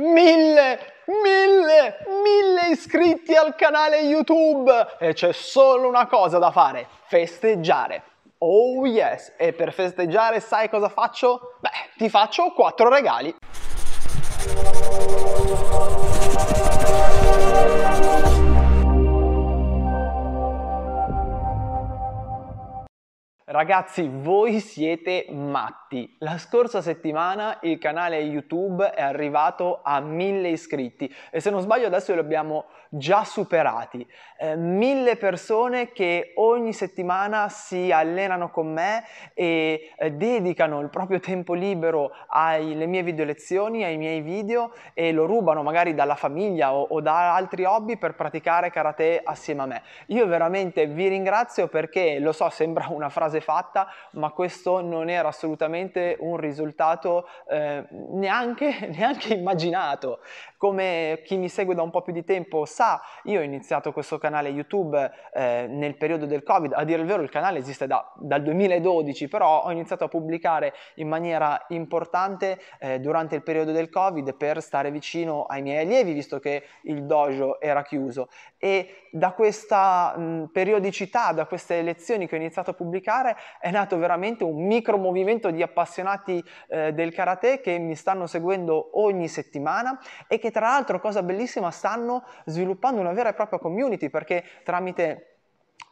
mille, mille, mille iscritti al canale YouTube e c'è solo una cosa da fare, festeggiare. Oh yes! E per festeggiare sai cosa faccio? Beh, ti faccio quattro regali. Ragazzi, voi siete matti. La scorsa settimana il canale YouTube è arrivato a mille iscritti e se non sbaglio adesso li abbiamo già superati. Eh, mille persone che ogni settimana si allenano con me e eh, dedicano il proprio tempo libero alle mie video lezioni, ai miei video e lo rubano magari dalla famiglia o, o da altri hobby per praticare karate assieme a me. Io veramente vi ringrazio perché lo so, sembra una frase frase fatta, ma questo non era assolutamente un risultato eh, neanche, neanche immaginato. Come chi mi segue da un po' più di tempo sa, io ho iniziato questo canale YouTube eh, nel periodo del Covid, a dire il vero il canale esiste da, dal 2012, però ho iniziato a pubblicare in maniera importante eh, durante il periodo del Covid per stare vicino ai miei allievi, visto che il dojo era chiuso. E da questa mh, periodicità, da queste lezioni che ho iniziato a pubblicare, fare, è nato veramente un micro movimento di appassionati eh, del karate che mi stanno seguendo ogni settimana e che tra l'altro, cosa bellissima, stanno sviluppando una vera e propria community perché tramite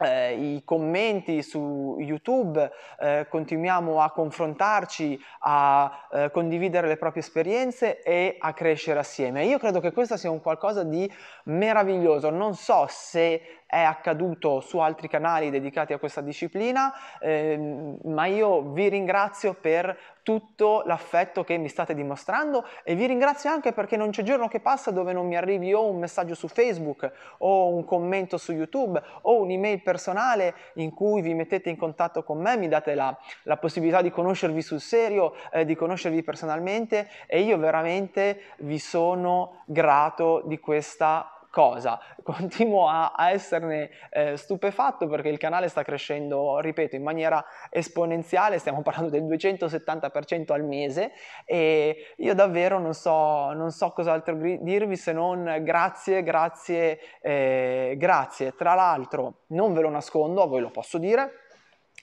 eh, i commenti su YouTube, eh, continuiamo a confrontarci, a eh, condividere le proprie esperienze e a crescere assieme. Io credo che questo sia un qualcosa di meraviglioso, non so se è accaduto su altri canali dedicati a questa disciplina, eh, ma io vi ringrazio per tutto l'affetto che mi state dimostrando e vi ringrazio anche perché non c'è giorno che passa dove non mi arrivi o un messaggio su Facebook o un commento su YouTube o un'email personale in cui vi mettete in contatto con me, mi date la, la possibilità di conoscervi sul serio, eh, di conoscervi personalmente e io veramente vi sono grato di questa cosa? Continuo a, a esserne eh, stupefatto perché il canale sta crescendo, ripeto, in maniera esponenziale, stiamo parlando del 270% al mese e io davvero non so, non so cos'altro dirvi se non grazie, grazie, eh, grazie. Tra l'altro, non ve lo nascondo, a voi lo posso dire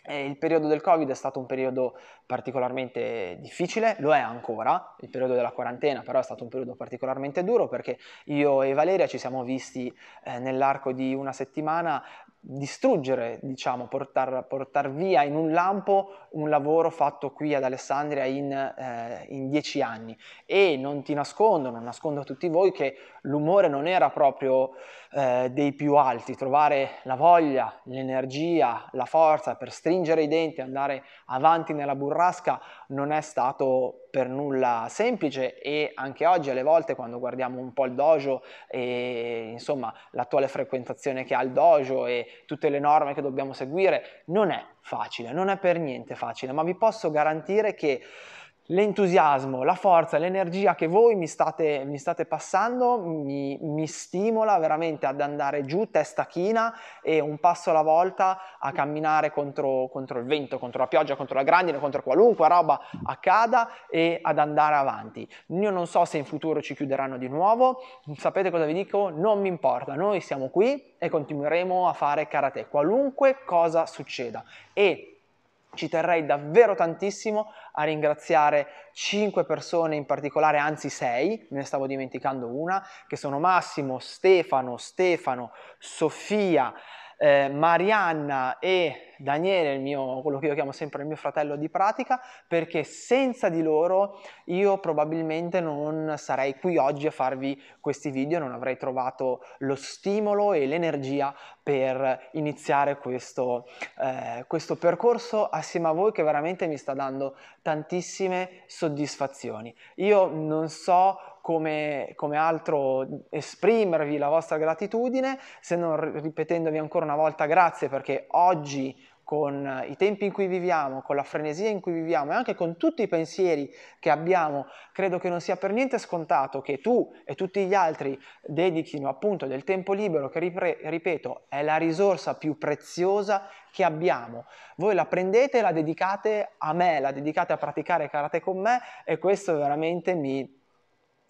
eh, il periodo del Covid è stato un periodo particolarmente difficile, lo è ancora, il periodo della quarantena però è stato un periodo particolarmente duro perché io e Valeria ci siamo visti eh, nell'arco di una settimana distruggere, diciamo, portar, portar, via in un lampo un lavoro fatto qui ad Alessandria in, eh, in, dieci anni. E non ti nascondo, non nascondo a tutti voi che l'umore non era proprio eh, dei più alti, trovare la voglia, l'energia, la forza per stringere stringere i denti, andare avanti nella burrasca non è stato per nulla semplice e anche oggi alle volte quando guardiamo un po' il dojo e insomma l'attuale frequentazione che ha il dojo e tutte le norme che dobbiamo seguire non è facile, non è per niente facile, ma vi posso garantire che l'entusiasmo, la forza, l'energia che voi mi state, mi state passando mi, mi, stimola veramente ad andare giù testa china e un passo alla volta a camminare contro, contro, il vento, contro la pioggia, contro la grandine, contro qualunque roba accada e ad andare avanti. Io non so se in futuro ci chiuderanno di nuovo, sapete cosa vi dico? Non mi importa, noi siamo qui e continueremo a fare karate, qualunque cosa succeda. E ci terrei davvero tantissimo a ringraziare 5 persone in particolare, anzi 6, me ne stavo dimenticando una, che sono Massimo, Stefano, Stefano, Sofia, eh, Marianna e Daniele, mio, quello che io chiamo sempre il mio fratello di pratica, perché senza di loro io probabilmente non sarei qui oggi a farvi questi video, non avrei trovato lo stimolo e l'energia per iniziare questo, eh, questo percorso assieme a voi che veramente mi sta dando tantissime soddisfazioni. Io non so come, come, altro esprimervi la vostra gratitudine, se non ripetendovi ancora una volta grazie perché oggi con i tempi in cui viviamo, con la frenesia in cui viviamo e anche con tutti i pensieri che abbiamo, credo che non sia per niente scontato che tu e tutti gli altri dedichino appunto del tempo libero che, ripre- ripeto, è la risorsa più preziosa che abbiamo. Voi la prendete e la dedicate a me, la dedicate a praticare karate con me e questo veramente mi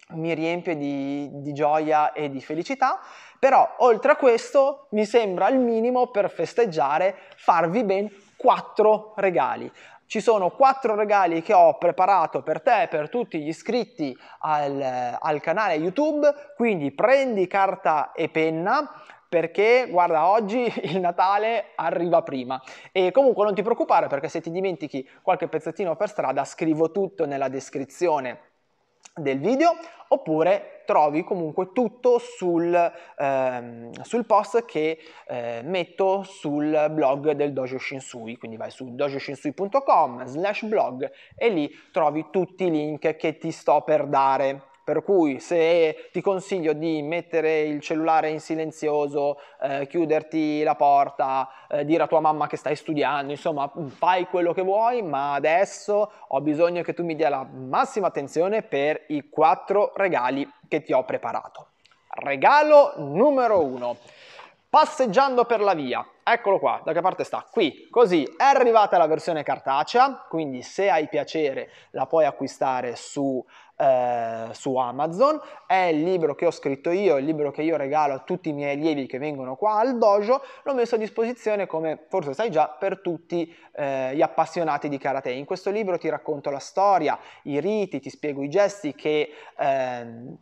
mi riempie di, di, gioia e di felicità, però oltre a questo mi sembra il minimo per festeggiare farvi ben quattro regali. Ci sono quattro regali che ho preparato per te, per tutti gli iscritti al, al canale YouTube, quindi prendi carta e penna, perché guarda oggi il Natale arriva prima e comunque non ti preoccupare perché se ti dimentichi qualche pezzettino per strada scrivo tutto nella descrizione del video oppure trovi comunque tutto sul, ehm, sul post che eh, metto sul blog del Dojo Shinsui, quindi vai su dojoshinsui.com slash blog e lì trovi tutti i link che ti sto per dare per cui se ti consiglio di mettere il cellulare in silenzioso, eh, chiuderti la porta, eh, dire a tua mamma che stai studiando, insomma fai quello che vuoi, ma adesso ho bisogno che tu mi dia la massima attenzione per i quattro regali che ti ho preparato. Regalo numero uno Passeggiando per la via, eccolo qua, da che parte sta? Qui, così è arrivata la versione cartacea, quindi se hai piacere la puoi acquistare su, eh, su Amazon, è il libro che ho scritto io, il libro che io regalo a tutti i miei allievi che vengono qua al dojo, l'ho messo a disposizione come forse sai già per tutti eh, gli appassionati di karate. In questo libro ti racconto la storia, i riti, ti spiego i gesti che... Eh,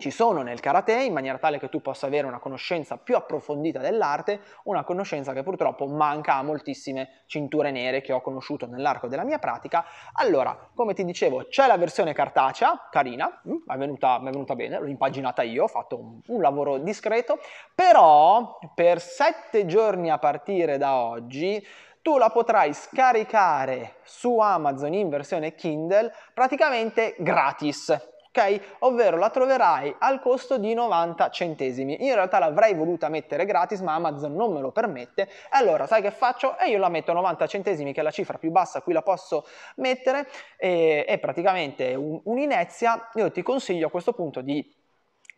ci sono nel karate in maniera tale che tu possa avere una conoscenza più approfondita dell'arte, una conoscenza che purtroppo manca a moltissime cinture nere che ho conosciuto nell'arco della mia pratica. Allora, come ti dicevo, c'è la versione cartacea, carina, mm, mi è venuta, venuta bene, l'ho impaginata io, ho fatto un, un lavoro discreto, però per sette giorni a partire da oggi tu la potrai scaricare su Amazon in versione Kindle praticamente gratis ok? Ovvero la troverai al costo di 90 centesimi. In realtà l'avrei voluta mettere gratis, ma Amazon non me lo permette. E Allora, sai che faccio? E io la metto a 90 centesimi, che è la cifra più bassa a cui la posso mettere, e, è praticamente un'inezia. io ti consiglio a questo punto di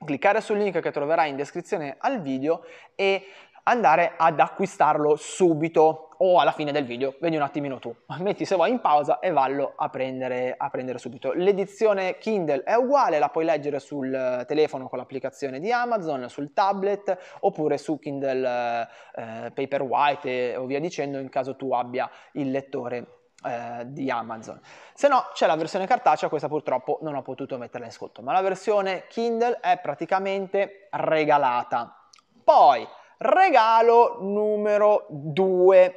cliccare sul link che troverai in descrizione al video e andare ad acquistarlo subito o alla fine del video, vedi un attimino tu, metti se vuoi in pausa e vallo a prendere, a prendere subito. L'edizione Kindle è uguale, la puoi leggere sul eh, telefono con l'applicazione di Amazon, sul tablet oppure su Kindle eh, eh Paperwhite o via dicendo in caso tu abbia il lettore eh, di Amazon. Se no c'è la versione cartacea, questa purtroppo non ho potuto metterla in sconto ma la versione Kindle è praticamente regalata. Poi Regalo numero 2.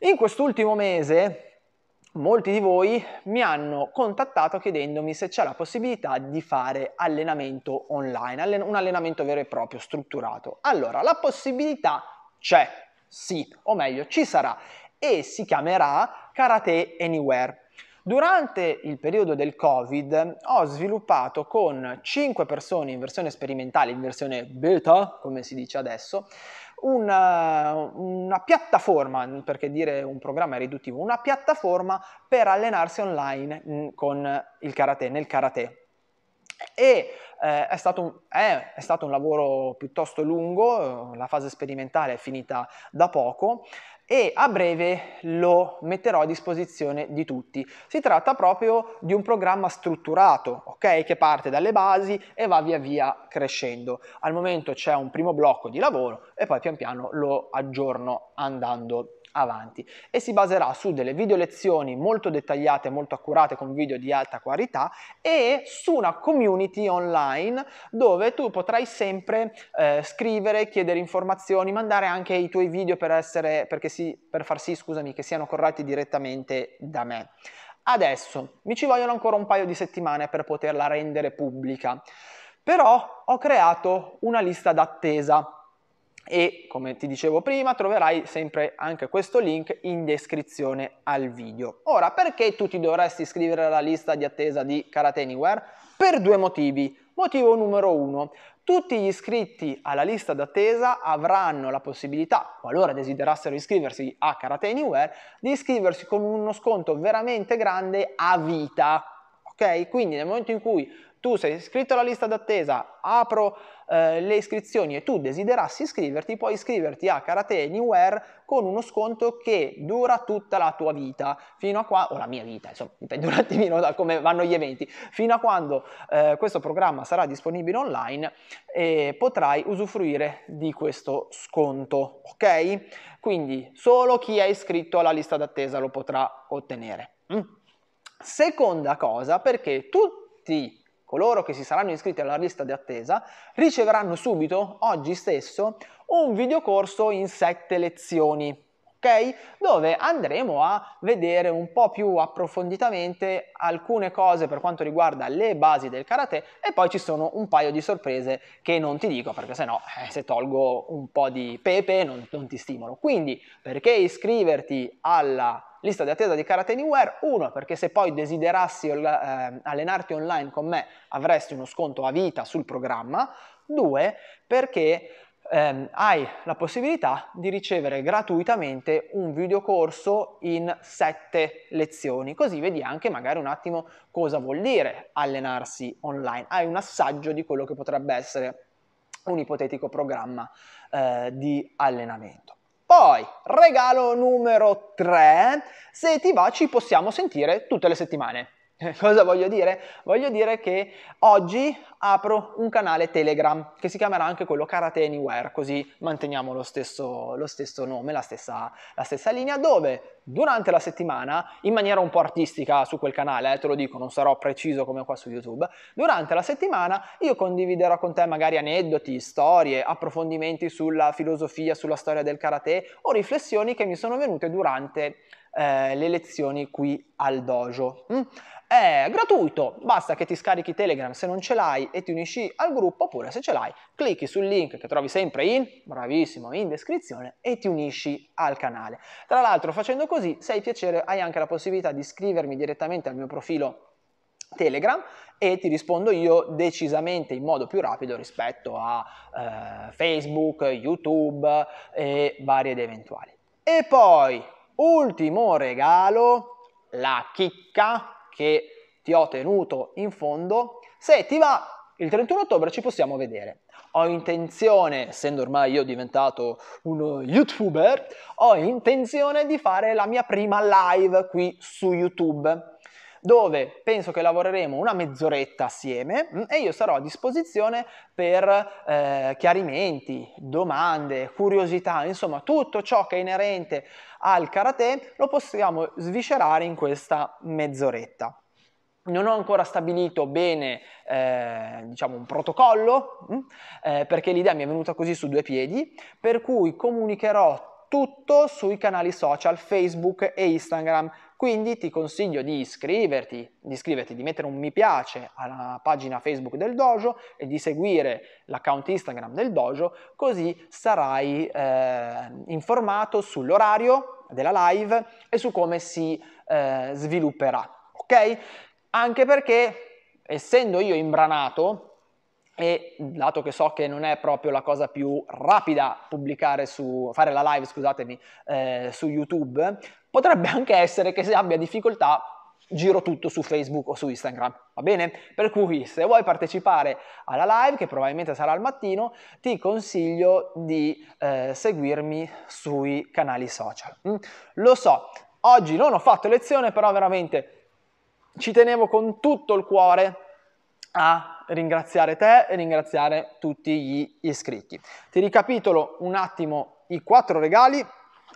In quest'ultimo mese molti di voi mi hanno contattato chiedendomi se c'è la possibilità di fare allenamento online, un allenamento vero e proprio, strutturato. Allora, la possibilità c'è, sì, o meglio, ci sarà e si chiamerà Karate Anywhere. Durante il periodo del Covid ho sviluppato con 5 persone in versione sperimentale, in versione beta, come si dice adesso, una, eh, una, piattaforma, perché dire un programma è riduttivo, una piattaforma per allenarsi online mm, con il karate, nel karate. E eh, è, stato un, eh, è stato un lavoro piuttosto lungo, la fase sperimentale è finita da poco, e a breve lo metterò a disposizione di tutti. Si tratta proprio di un programma strutturato, ok? Che parte dalle basi e va via via crescendo. Al momento c'è un primo blocco di lavoro e poi pian piano lo aggiorno andando avanti e si baserà su delle video lezioni molto dettagliate, molto accurate con video di alta qualità e su una community online dove tu potrai sempre eh, scrivere, chiedere informazioni, mandare anche i tuoi video per, essere, si, per far sì scusami, che siano corretti direttamente da me. Adesso mi ci vogliono ancora un paio di settimane per poterla rendere pubblica, però ho creato una lista d'attesa e come ti dicevo prima troverai sempre anche questo link in descrizione al video. Ora perché tu ti dovresti iscrivere alla lista di attesa di Karate Anywhere? Per due motivi. Motivo numero uno, tutti gli iscritti alla lista d'attesa avranno la possibilità, qualora desiderassero iscriversi a Karate Anywhere, di iscriversi con uno sconto veramente grande a vita. Ok? Quindi nel momento in cui tu sei iscritto alla lista d'attesa, apro eh, le iscrizioni e tu desiderassi iscriverti, puoi iscriverti a Karate Anywhere con uno sconto che dura tutta la tua vita, fino a qua, o la mia vita, insomma, dipende un attimino da come vanno gli eventi, fino a quando eh, questo programma sarà disponibile online eh, potrai usufruire di questo sconto, ok? Quindi solo chi è iscritto alla lista d'attesa lo potrà ottenere. Mm. Seconda cosa, perché tutti coloro che si saranno iscritti alla lista di attesa riceveranno subito, oggi stesso, un videocorso in sette lezioni. ok? Dove andremo a vedere un po' più approfonditamente alcune cose per quanto riguarda le basi del karate e poi ci sono un paio di sorprese che non ti dico perché sennò eh, se tolgo un po' di pepe non, non ti stimolo. Quindi perché iscriverti alla lista di attesa di Karate Anywhere, uno perché se poi desiderassi eh, allenarti online con me avresti uno sconto a vita sul programma, due perché ehm, hai la possibilità di ricevere gratuitamente un videocorso in sette lezioni, così vedi anche magari un attimo cosa vuol dire allenarsi online, hai un assaggio di quello che potrebbe essere un ipotetico programma eh, di allenamento. Poi, regalo numero 3, se ti va ci possiamo sentire tutte le settimane. Cosa voglio dire? Voglio dire che oggi apro un canale Telegram che si chiamerà anche quello Karate Anywhere, così manteniamo lo stesso, lo stesso nome, la stessa, la stessa linea, dove durante la settimana, in maniera un po' artistica su quel canale, eh, te lo dico, non sarò preciso come qua su YouTube, durante la settimana io condividerò con te magari aneddoti, storie, approfondimenti sulla filosofia, sulla storia del karate o riflessioni che mi sono venute durante eh, le lezioni qui al dojo. Mm? È gratuito, basta che ti scarichi Telegram se non ce l'hai e ti unisci al gruppo oppure se ce l'hai clicchi sul link che trovi sempre in, bravissimo, in descrizione e ti unisci al canale. Tra l'altro facendo così così se hai piacere hai anche la possibilità di scrivermi direttamente al mio profilo Telegram e ti rispondo io decisamente in modo più rapido rispetto a eh, Facebook, YouTube e varie ed eventuali. E poi, ultimo regalo, la chicca che ti ho tenuto in fondo. Se ti va, il 31 ottobre ci possiamo vedere ho intenzione, essendo ormai io diventato uno youtuber, ho intenzione di fare la mia prima live qui su YouTube dove penso che lavoreremo una mezz'oretta assieme mm, e io sarò a disposizione per eh, chiarimenti, domande, curiosità, insomma tutto ciò che è inerente al karate lo possiamo sviscerare in questa mezz'oretta non ho ancora stabilito bene eh, diciamo un protocollo, mm, eh, perché l'idea mi è venuta così su due piedi, per cui comunicherò tutto sui canali social Facebook e Instagram. Quindi ti consiglio di iscriverti, di iscriverti, di mettere un mi piace alla pagina Facebook del Dojo e di seguire l'account Instagram del Dojo, così sarai eh, informato sull'orario della live e su come si eh, svilupperà. Ok? anche perché essendo io imbranato e dato che so che non è proprio la cosa più rapida pubblicare su, fare la live, scusatemi, eh, su YouTube, potrebbe anche essere che se abbia difficoltà giro tutto su Facebook o su Instagram, va bene? Per cui se vuoi partecipare alla live, che probabilmente sarà al mattino, ti consiglio di eh, seguirmi sui canali social. Mm? Lo so, oggi non ho fatto lezione, però veramente ci tenevo con tutto il cuore a ringraziare te e ringraziare tutti gli iscritti. Ti ricapitolo un attimo i quattro regali,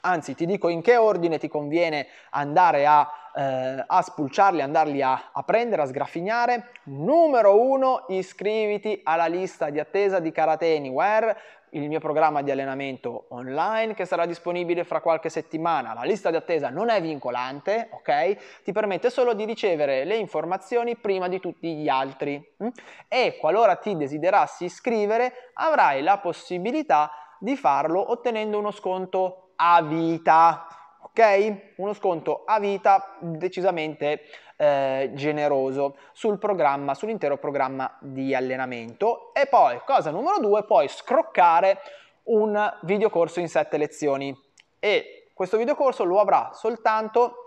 anzi ti dico in che ordine ti conviene andare a, eh, a spulciarli, andarli a, a prendere, a sgraffignare. Numero uno, iscriviti alla lista di attesa di Karate Anywhere il mio programma di allenamento online che sarà disponibile fra qualche settimana. La lista di attesa non è vincolante, ok? Ti permette solo di ricevere le informazioni prima di tutti gli altri. Mm? E qualora ti desiderassi iscrivere, avrai la possibilità di farlo ottenendo uno sconto a vita, ok? Uno sconto a vita decisamente eh, generoso sul programma, sull'intero programma di allenamento. E poi, cosa numero due, puoi scroccare un videocorso in sette lezioni. E questo videocorso lo avrà soltanto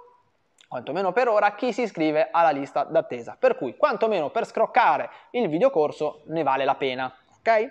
quantomeno per ora, chi si iscrive alla lista d'attesa. Per cui, quantomeno per scroccare il videocorso, ne vale la pena, ok?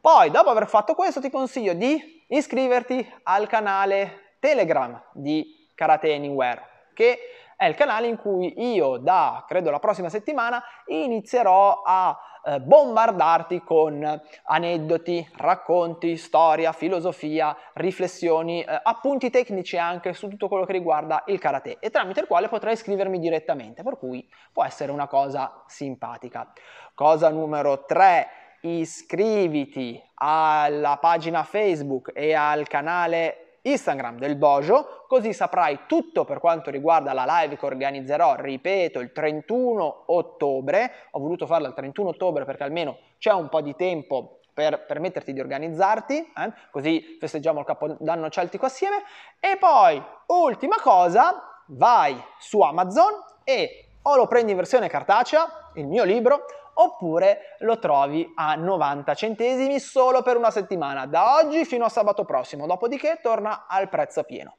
Poi, dopo aver fatto questo, ti consiglio di iscriverti al canale Telegram di Karate Anywhere, che è il canale in cui io da, credo, la prossima settimana inizierò a eh, bombardarti con aneddoti, racconti, storia, filosofia, riflessioni, eh, appunti tecnici anche su tutto quello che riguarda il karate e tramite il quale potrai iscrivermi direttamente, per cui può essere una cosa simpatica. Cosa numero 3 iscriviti alla pagina Facebook e al canale Instagram del Bojo, così saprai tutto per quanto riguarda la live che organizzerò, ripeto, il 31 ottobre. Ho voluto farla il 31 ottobre perché almeno c'è un po' di tempo per permetterti di organizzarti, eh? così festeggiamo il Capodanno Celtico assieme. E poi, ultima cosa, vai su Amazon e o lo prendi in versione cartacea, il mio libro, oppure lo trovi a 90 centesimi solo per una settimana, da oggi fino a sabato prossimo, dopodiché torna al prezzo pieno.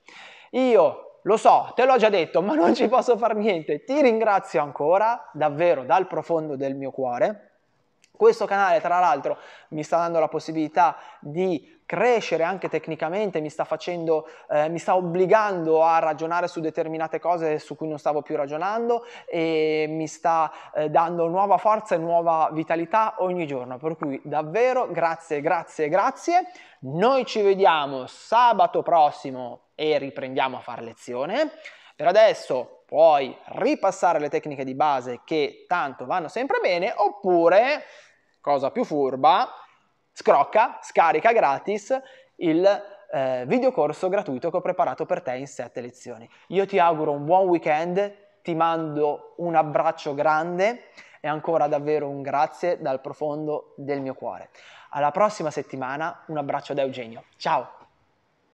Io lo so, te l'ho già detto, ma non ci posso far niente. Ti ringrazio ancora, davvero dal profondo del mio cuore. Questo canale, tra l'altro, mi sta dando la possibilità di crescere anche tecnicamente, mi sta, facendo, eh, mi sta obbligando a ragionare su determinate cose su cui non stavo più ragionando e mi sta eh, dando nuova forza e nuova vitalità ogni giorno. Per cui davvero grazie, grazie, grazie. Noi ci vediamo sabato prossimo e riprendiamo a fare lezione. Per adesso puoi ripassare le tecniche di base che tanto vanno sempre bene oppure, cosa più furba, Scrocca, scarica gratis il eh, videocorso gratuito che ho preparato per te in sette lezioni. Io ti auguro un buon weekend, ti mando un abbraccio grande e ancora davvero un grazie dal profondo del mio cuore. Alla prossima settimana, un abbraccio da Eugenio. Ciao!